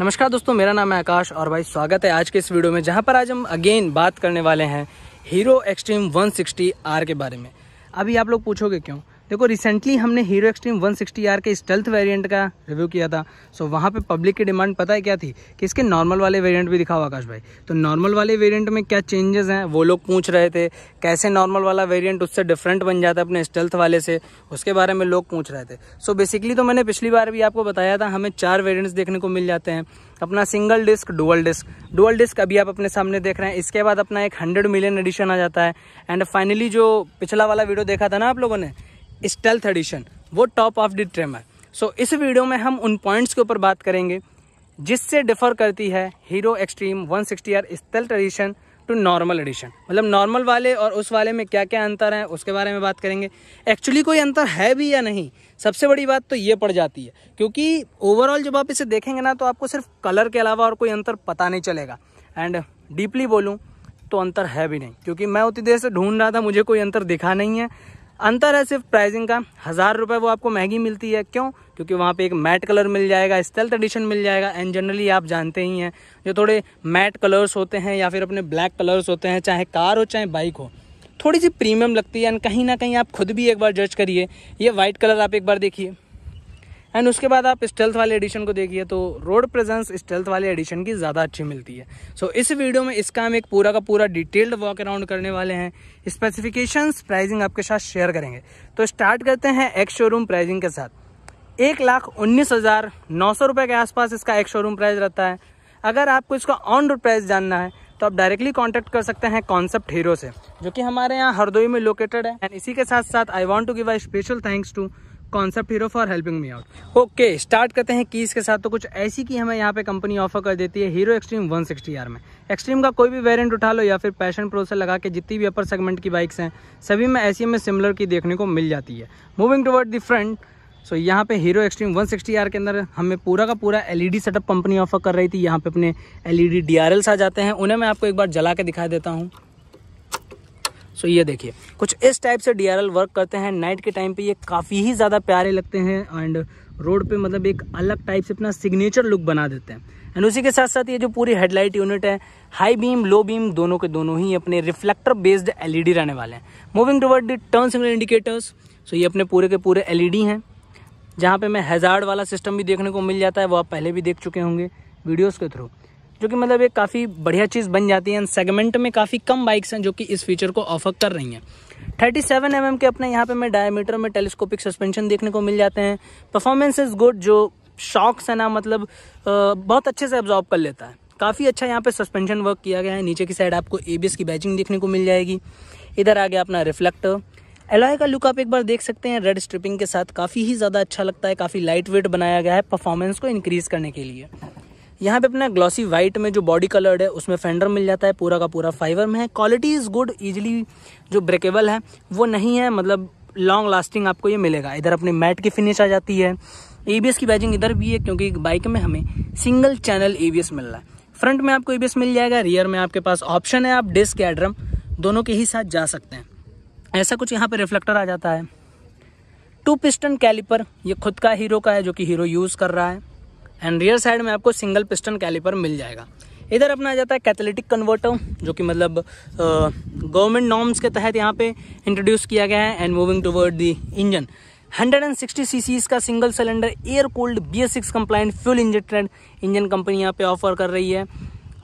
नमस्कार दोस्तों मेरा नाम है आकाश और भाई स्वागत है आज के इस वीडियो में जहां पर आज हम अगेन बात करने वाले हैं हीरो एक्सट्रीम 160 आर के बारे में अभी आप लोग पूछोगे क्यों देखो रिसेंटली हमने हीरो एक्सट्रीम 160R के स्टेल्थ वेरिएंट का रिव्यू किया था सो वहाँ पे पब्लिक की डिमांड पता है क्या थी कि इसके नॉर्मल वाले वेरिएंट भी दिखाओ आकाश भाई तो नॉर्मल वाले वेरिएंट में क्या चेंजेस हैं वो लोग पूछ रहे थे कैसे नॉर्मल वाला वेरियंट उससे डिफरेंट बन जाता है अपने स्टेल्थ वाले से उसके बारे में लोग पूछ रहे थे सो so बेसिकली तो मैंने पिछली बार भी आपको बताया था हमें चार वेरियंट्स देखने को मिल जाते हैं अपना single disc dual disc dual disc अभी आप अपने सामने देख रहे हैं इसके बाद अपना एक हंड्रेड मिलियन एडिशन आ जाता है एंड फाइनली जो पिछला वाला वीडियो देखा था ना आप लोगों ने स्टेल्थ एडिशन वो टॉप ऑफ द ट्रेम है सो so, इस वीडियो में हम उन पॉइंट्स के ऊपर बात करेंगे जिससे डिफर करती है Hero Xtreme 160 sixty R stealth edition to normal edition मतलब नॉर्मल वाले और उस वाले में क्या क्या अंतर है उसके बारे में बात करेंगे एक्चुअली कोई अंतर है भी या नहीं सबसे बड़ी बात तो ये पड़ जाती है क्योंकि ओवरऑल जब आप इसे देखेंगे ना तो आपको सिर्फ कलर के अलावा और कोई अंतर पता नहीं चलेगा एंड डीपली बोलूँ तो अंतर है भी नहीं क्योंकि मैं उतनी देर से ढूंढ रहा था मुझे कोई अंतर दिखा नहीं है अंतर है सिर्फ प्राइसिंग का हज़ार रुपये वो आपको महंगी मिलती है क्यों क्योंकि वहाँ पे एक मैट कलर मिल जाएगा स्टेल्थ एडिशन मिल जाएगा एंड जनरली आप जानते ही हैं जो थोड़े मैट कलर्स होते हैं या फिर अपने ब्लैक कलर्स होते हैं चाहे कार हो चाहे बाइक हो थोड़ी सी प्रीमियम लगती है एंड कहीं ना कहीं आप खुद भी एक बार जज करिए ये वाइट कलर आप एक बार देखिए एंड उसके बाद आप स्टेल्थ वाले एडिशन को देखिए तो रोड प्रेजेंस स्टेल्थ वाले एडिशन की ज़्यादा अच्छी मिलती है सो so, इस वीडियो में इसका हम एक पूरा का पूरा डिटेल्ड वॉक अराउंड करने वाले हैं स्पेसिफिकेशंस प्राइजिंग आपके साथ शेयर करेंगे तो स्टार्ट करते हैं एक्स शोरूम प्राइजिंग के साथ एक लाख उन्नीस हज़ार नौ सौ रुपये के आसपास इसका एक्स शोरूम प्राइस रहता है अगर आपको इसका ऑन रोड प्राइस जानना है तो आप डायरेक्टली कांटेक्ट कर सकते हैं कॉन्सेप्ट हीरो से जो कि हमारे यहाँ हरदोई में लोकेटेड है एंड इसी के साथ साथ I want to give a special thanks to concept Hero for helping me out okay start करते हैं कीज़ के साथ तो कुछ ऐसी की हमें यहाँ पे कंपनी ऑफर कर देती है हीरो एक्सट्रीम सिक्सटी आर में एक्सट्रीम का कोई भी वेरिएंट उठा लो या फिर पैशन प्रो से लगा के जितनी भी अपर सेगमेंट की बाइक्स हैं सभी में ऐसी में सिमिलर की देखने को मिल जाती है moving toward the front so so, यहाँ पे हीरो एक्सट्रीम सिक्सटी आर के अंदर हमें पूरा का पूरा एलईडी सेटअप कंपनी ऑफर कर रही थी यहाँ पे अपने एलईडी ई e आ जाते हैं उन्हें मैं आपको एक बार जला के दिखा देता हूँ सो ये देखिए कुछ इस टाइप से डी वर्क करते हैं नाइट के टाइम पे ये काफ़ी ही ज़्यादा प्यारे लगते हैं एंड रोड पे मतलब एक अलग टाइप से अपना सिग्नेचर लुक बना देते हैं एंड उसी के साथ साथ ये जो पूरी हेडलाइट यूनिट है हाई बीम लो बीम दोनों के दोनों ही अपने रिफ्लेक्टर बेस्ड एल रहने वाले हैं moving toward the turn signal indicators so ये अपने पूरे के पूरे एल e हैं जहाँ पे मैं हेजार्ड वाला सिस्टम भी देखने को मिल जाता है वो आप पहले भी देख चुके होंगे वीडियोस के थ्रू जो कि मतलब एक काफ़ी बढ़िया चीज़ बन जाती है एंड सेगमेंट में काफ़ी कम बाइक्स हैं जो कि इस फीचर को ऑफर कर रही हैं 37 सेवन mm के अपने यहाँ पे मैं डायमीटर में टेलीस्कोपिक सस्पेंशन देखने को मिल जाते हैं परफॉर्मेंस इज़ गुड जो शॉक्स है ना मतलब बहुत अच्छे से एब्जॉर्ब कर लेता है काफ़ी अच्छा यहाँ पे सस्पेंशन वर्क किया गया है नीचे की साइड आपको ए की बैचिंग देखने को मिल जाएगी इधर आ गया अपना रिफ्लेक्टर एलॉय का लुक आप एक बार देख सकते हैं रेड स्ट्रिपिंग के साथ काफ़ी ही ज़्यादा अच्छा लगता है काफ़ी लाइट वेट बनाया गया है परफॉर्मेंस को इंक्रीज़ करने के लिए यहाँ पे अपना ग्लॉसी वाइट में जो बॉडी कलर्ड है उसमें फेंडर मिल जाता है पूरा का पूरा फाइबर में है क्वालिटी इज़ गुड ईजिली जो ब्रेकेबल है वो नहीं है मतलब लॉन्ग लास्टिंग आपको ये मिलेगा इधर अपनी मैट की फिनिश आ जाती है ए की बैजिंग इधर भी है क्योंकि बाइक में हमें सिंगल चैनल ए मिल रहा है फ्रंट में आपको ए मिल जाएगा रियर में आपके पास ऑप्शन है आप डिस्क या ड्रम दोनों के ही साथ जा सकते हैं ऐसा कुछ यहाँ पे रिफ्लेक्टर आ जाता है टू पिस्टन कैलिपर ये खुद का हीरो का है जो कि हीरो यूज़ कर रहा है एंड रियर साइड में आपको सिंगल पिस्टन कैलिपर मिल जाएगा इधर अपना आ जाता है कैथलेटिक कन्वर्टर जो कि मतलब गवर्नमेंट नॉर्म्स के तहत यहाँ पे इंट्रोड्यूस किया गया है and moving toward the engine 160 CC का single cylinder air cold B S six complaint fuel injected engine company यहाँ पे ऑफर कर रही है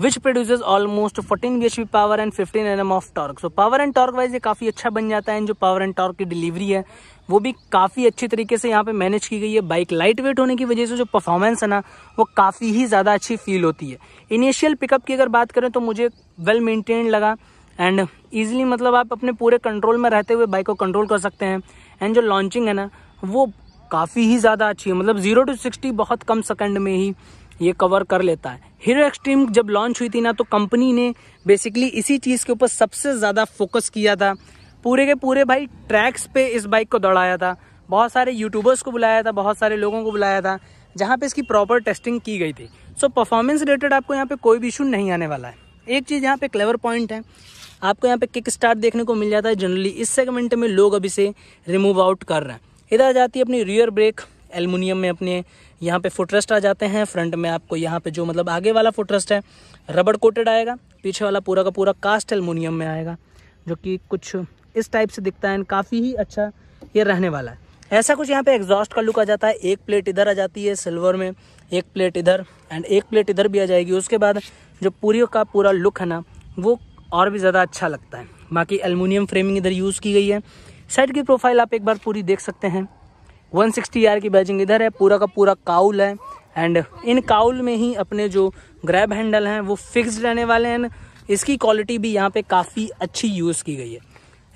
which produce almost fourteen B power and fifteen N M of torque so power and torque wise ये काफ़ी अच्छा बन जाता है जो पावर एंड टॉर्क की डिलीवरी है वो भी काफ़ी अच्छी तरीके से यहाँ पे मैनेज की गई है बाइक लाइट वेट होने की वजह से जो परफॉर्मेंस है ना वो काफ़ी ही ज़्यादा अच्छी फील होती है इनिशियल पिकअप की अगर बात करें तो मुझे वेल मेंटेन लगा एंड ईजिली मतलब आप अपने पूरे कंट्रोल में रहते हुए बाइक को कंट्रोल कर सकते हैं एंड जो लॉन्चिंग है ना वो काफ़ी ही ज़्यादा अच्छी है मतलब जीरो टू सिक्सटी बहुत कम सेकंड में ही ये कवर कर लेता है हीरो एक्सट्रीम जब लॉन्च हुई थी ना तो कंपनी ने बेसिकली इसी चीज़ के ऊपर सबसे ज़्यादा फोकस किया था पूरे के पूरे भाई ट्रैक्स पे इस बाइक को दौड़ाया था बहुत सारे यूट्यूबर्स को बुलाया था बहुत सारे लोगों को बुलाया था जहाँ पे इसकी प्रॉपर टेस्टिंग की गई थी सो परफॉर्मेंस रिलेटेड आपको यहाँ पे कोई भी इशू नहीं आने वाला है एक चीज़ यहाँ पे क्लेवर पॉइंट है आपको यहाँ पे किक स्टार्ट देखने को मिल जाता है जनरली इस सेगमेंट में लोग अभी से रिमूव आउट कर रहे हैं इधर जाती है अपनी रियर ब्रेक एलमिनियम में अपने यहाँ पे फुटरेस्ट आ जाते हैं फ्रंट में आपको यहाँ पे जो मतलब आगे वाला फुटरेस्ट है रबड़ कोटेड आएगा पीछे वाला पूरा का पूरा कास्ट एलमोनियम में आएगा जो कि कुछ इस टाइप से दिखता है काफ़ी ही अच्छा ये रहने वाला है ऐसा कुछ यहाँ पे एग्जॉस्ट का लुक आ जाता है एक प्लेट इधर आ जाती है सिल्वर में एक प्लेट इधर एंड एक प्लेट इधर भी आ जाएगी उसके बाद जो पूरी का पूरा लुक है ना वो और भी ज़्यादा अच्छा लगता है बाकी एलमिनियम फ्रेमिंग इधर यूज़ की गई है साइड की प्रोफाइल आप एक बार पूरी देख सकते हैं वन सिक्सटी आर की बैजिंग इधर है पूरा का पूरा काउल है एंड इन काउल में ही अपने जो ग्रैब हैंडल हैं वो फिक्स रहने वाले हैं इसकी क्वालिटी भी यहाँ पे काफ़ी अच्छी यूज़ की गई है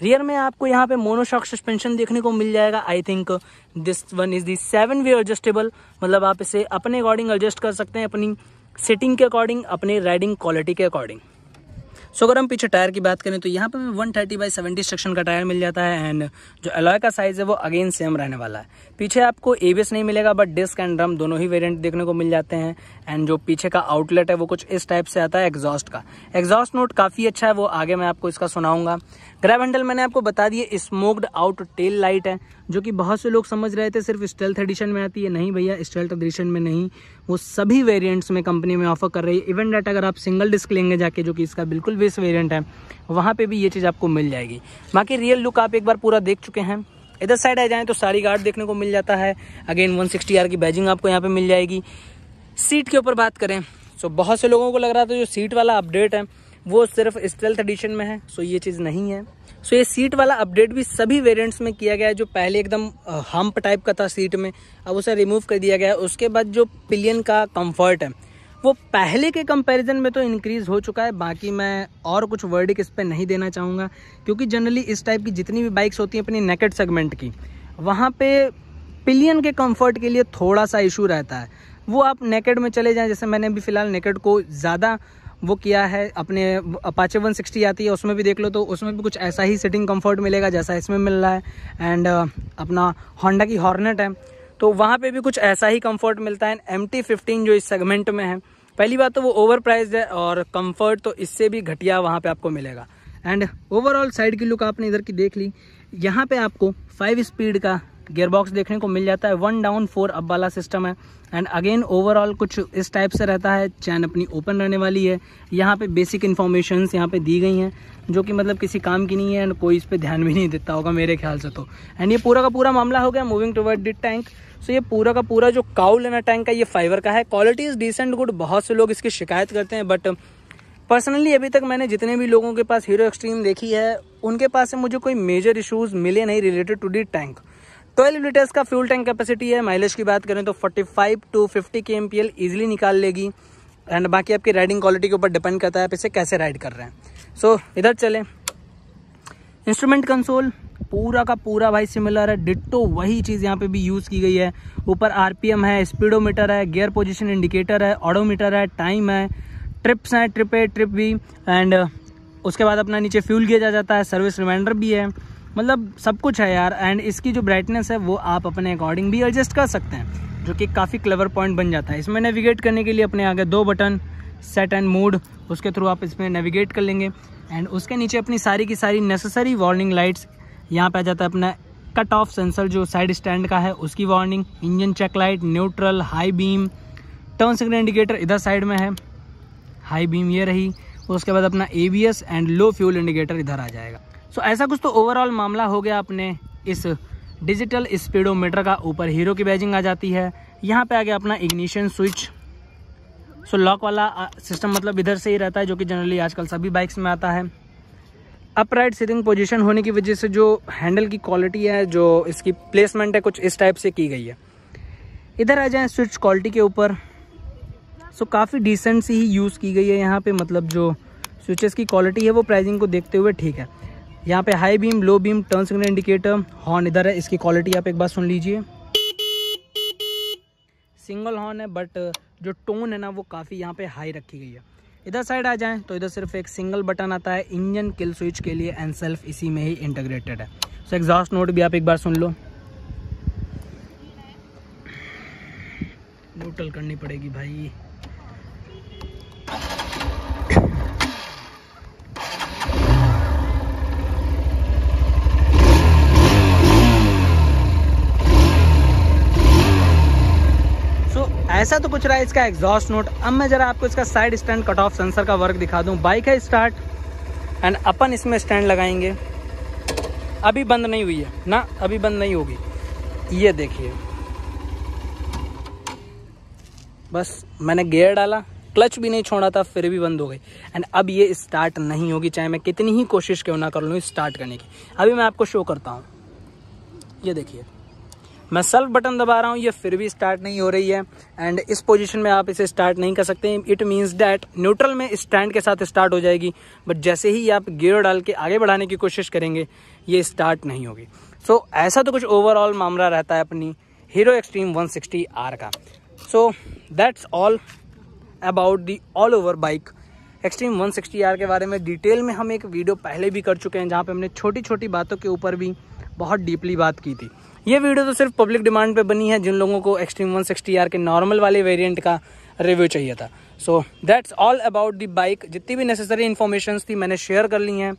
रियर में आपको यहाँ पे मोनोशॉक सस्पेंशन देखने को मिल जाएगा I think this one is the seven way adjustable मतलब आप इसे अपने अकॉर्डिंग एडजस्ट कर सकते हैं अपनी सिटिंग के अकॉर्डिंग अपने राइडिंग क्वालिटी के अकॉर्डिंग सो अगर हम पीछे टायर की बात करें तो यहाँ पे हमें one thirty by seventy construction का टायर मिल जाता है एंड जो अलॉय का साइज़ है वो अगेन सेम रहने वाला है पीछे आपको एबीएस नहीं मिलेगा बट डिस्क एंड ड्रम दोनों ही वेरियंट देखने को मिल जाते हैं एंड जो पीछे का आउटलेट है वो कुछ इस टाइप से आता है एग्जॉस्ट का एग्जॉस्ट नोट काफ़ी अच्छा है वो आगे मैं आपको इसका सुनाऊंगा ग्रैब हैंडल मैंने आपको बता दिए स्मोक्ड आउट टेल लाइट है जो कि बहुत से लोग समझ रहे थे सिर्फ स्टेल्थ एडिशन में आती है नहीं भैया स्टेल्थ एडिशन में नहीं वो सभी वेरियंट्स में कंपनी में ऑफर कर रही है इवन डेट अगर आप सिंगल डिस्क लेंगे जाके जो कि इसका बिल्कुल बेस वेरियंट है वहाँ पर भी ये चीज़ आपको मिल जाएगी बाकी रियल लुक आप एक बार पूरा देख चुके हैं इधर साइड आ जाए तो सारी गार्ड देखने को मिल जाता है अगेन 160 आर की बैजिंग आपको यहाँ पे मिल जाएगी सीट के ऊपर बात करें सो बहुत से लोगों को लग रहा था जो सीट वाला अपडेट है वो सिर्फ स्टेल्थ एडिशन में है सो ये चीज़ नहीं है सो ये सीट वाला अपडेट भी सभी वेरिएंट्स में किया गया है जो पहले एकदम हम्प टाइप का था सीट में अब उसे रिमूव कर दिया गया है उसके बाद जो पिलियन का कंफर्ट है वो पहले के कंपैरिजन में तो इंक्रीज़ हो चुका है बाकी मैं और कुछ वर्डिक इस पर नहीं देना चाहूँगा क्योंकि जनरली इस टाइप की जितनी भी बाइक्स होती हैं अपनी नेकेट सेगमेंट की वहाँ पे पिलियन के कंफर्ट के लिए थोड़ा सा इशू रहता है वो आप नेकेड में चले जाएँ जैसे मैंने अभी फ़िलहाल नेकेड को ज़्यादा वो किया है अपने अपाचे 160 आती है उसमें भी देख लो तो उसमें भी कुछ ऐसा ही सिटिंग कंफर्ट मिलेगा जैसा इसमें मिल रहा है एंड uh, अपना होंडा की हॉर्नेट है तो वहाँ पे भी कुछ ऐसा ही कंफर्ट मिलता है एम टी फिफ्टीन जो इस सेगमेंट में है पहली बात तो वो ओवर प्राइज है और कंफर्ट तो इससे भी घटिया वहाँ पर आपको मिलेगा एंड ओवरऑल साइड की लुक आपने इधर की देख ली यहाँ पर आपको फाइव स्पीड का गेयरबॉक्स देखने को मिल जाता है वन डाउन फोर अप वाला सिस्टम है एंड अगेन ओवरऑल कुछ इस टाइप से रहता है चैन अपनी ओपन रहने वाली है यहाँ पे बेसिक इन्फॉर्मेशन यहाँ पे दी गई हैं जो कि मतलब किसी काम की नहीं है एंड कोई इस पर ध्यान भी नहीं देता होगा मेरे ख्याल से तो एंड ये पूरा का पूरा मामला हो गया moving toward the tank so ये पूरा का पूरा जो काउ लेना टैंक है ये फाइबर का है क्वालिटी इज़ डिसेंट गुड बहुत से लोग इसकी शिकायत करते हैं बट पर्सनली अभी तक मैंने जितने भी लोगों के पास हीरो एक्सट्रीम देखी है उनके पास से मुझे कोई मेजर इशूज़ मिले नहीं related to the tank twelve litres का फ्यूल टैंक कैपेसिटी है माइलेज की बात करें तो 45 टू 50 के एम इजीली निकाल लेगी एंड बाकी आपकी राइडिंग क्वालिटी के ऊपर डिपेंड करता है आप इसे कैसे राइड कर रहे हैं सो so, इधर चले इंस्ट्रूमेंट कंसोल पूरा का पूरा भाई सिमिलर है डिट्टो वही चीज़ यहाँ पे भी यूज़ की गई है ऊपर आरपीएम है स्पीडोमीटर है गियर पोजिशन इंडिकेटर है ऑडोमीटर है टाइम है ट्रिप्स हैं trip A trip B and उसके बाद अपना नीचे फ्यूल गेज आ जाता है सर्विस रिमाइंडर भी है मतलब सब कुछ है यार एंड इसकी जो ब्राइटनेस है वो आप अपने अकॉर्डिंग भी एडजस्ट कर सकते हैं जो कि काफ़ी क्लेवर पॉइंट बन जाता है इसमें नेविगेट करने के लिए अपने आगे दो बटन सेट एंड मूड उसके थ्रू आप इसमें नेविगेट कर लेंगे एंड उसके नीचे अपनी सारी की सारी नेसेसरी वार्निंग लाइट्स यहाँ पर आ जाता है अपना कट ऑफ सेंसर जो साइड स्टैंड का है उसकी warning engine check light neutral high beam turn signal indicator इधर साइड में है हाई बीम ये रही उसके बाद अपना A and low fuel indicator इधर आ जाएगा सो ऐसा कुछ तो ओवरऑल मामला हो गया अपने इस डिजिटल स्पीडोमीटर का ऊपर हीरो की बैजिंग आ जाती है यहाँ पे आ गया अपना इग्निशन स्विच सो लॉक वाला सिस्टम मतलब इधर से ही रहता है जो कि जनरली आजकल सभी बाइक्स में आता है अपराइट सिटिंग पोजीशन होने की वजह से जो हैंडल की क्वालिटी है जो इसकी प्लेसमेंट है कुछ इस टाइप से की गई है इधर आ जाए स्विच क्वालिटी के ऊपर सो काफ़ी डिसेंट सी ही यूज़ की गई है यहाँ पे मतलब जो स्विचेस की क्वालिटी है वो प्राइसिंग को देखते हुए ठीक है यहाँ पे high beam low beam turn signal indicator horn इधर है इसकी क्वालिटी आप एक बार सुन लीजिए सिंगल हॉर्न है बट जो टोन है ना वो काफ़ी यहाँ पे हाई रखी गई है इधर साइड आ जाएं तो इधर सिर्फ एक सिंगल बटन आता है इंजन किल स्विच के लिए एंड सेल्फ इसी में ही इंटीग्रेटेड है सो so, एग्जॉस्ट नोट भी आप एक बार सुन लो न्यूट्रल करनी पड़ेगी भाई ऐसा तो कुछ रहा है इसका एग्जॉस्ट नोट अब मैं ज़रा आपको इसका side stand cut off sensor का वर्क दिखा दूँ बाइक है स्टार्ट एंड अपन इसमें स्टैंड लगाएंगे अभी बंद नहीं हुई है ना अभी बंद नहीं होगी ये देखिए बस मैंने गियर डाला क्लच भी नहीं छोड़ा था फिर भी बंद हो गई एंड अब ये स्टार्ट नहीं होगी चाहे मैं कितनी ही कोशिश क्यों ना कर लूँ स्टार्ट करने की अभी मैं आपको शो करता हूँ ये देखिए मैं सेल्फ बटन दबा रहा हूँ ये फिर भी स्टार्ट नहीं हो रही है एंड इस पोजीशन में आप इसे स्टार्ट नहीं कर सकते इट मीन्स डैट न्यूट्रल में स्टैंड के साथ स्टार्ट हो जाएगी बट जैसे ही आप गियर डाल के आगे बढ़ाने की कोशिश करेंगे ये स्टार्ट नहीं होगी सो so, ऐसा तो कुछ ओवरऑल मामला रहता है अपनी हीरो एक्सट्रीम वन आर का so that's all about the all over bike Xtreme 160 R के बारे में डिटेल में हम एक वीडियो पहले भी कर चुके हैं जहाँ पे हमने छोटी छोटी बातों के ऊपर भी बहुत डीपली बात की थी ये वीडियो तो सिर्फ पब्लिक डिमांड पे बनी है जिन लोगों को एक्सट्रीम 160R के नॉर्मल वाले वेरिएंट का रिव्यू चाहिए था so that's all about the bike जितनी भी नेसेसरी इन्फॉर्मेशन थी मैंने शेयर कर ली हैं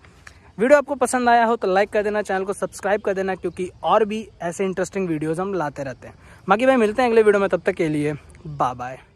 वीडियो आपको पसंद आया हो तो लाइक कर देना चैनल को सब्सक्राइब कर देना क्योंकि और भी ऐसे इंटरेस्टिंग वीडियोज़ हम लाते रहते हैं बाकी भाई मिलते हैं अगले वीडियो में तब तक के लिए बाय बाय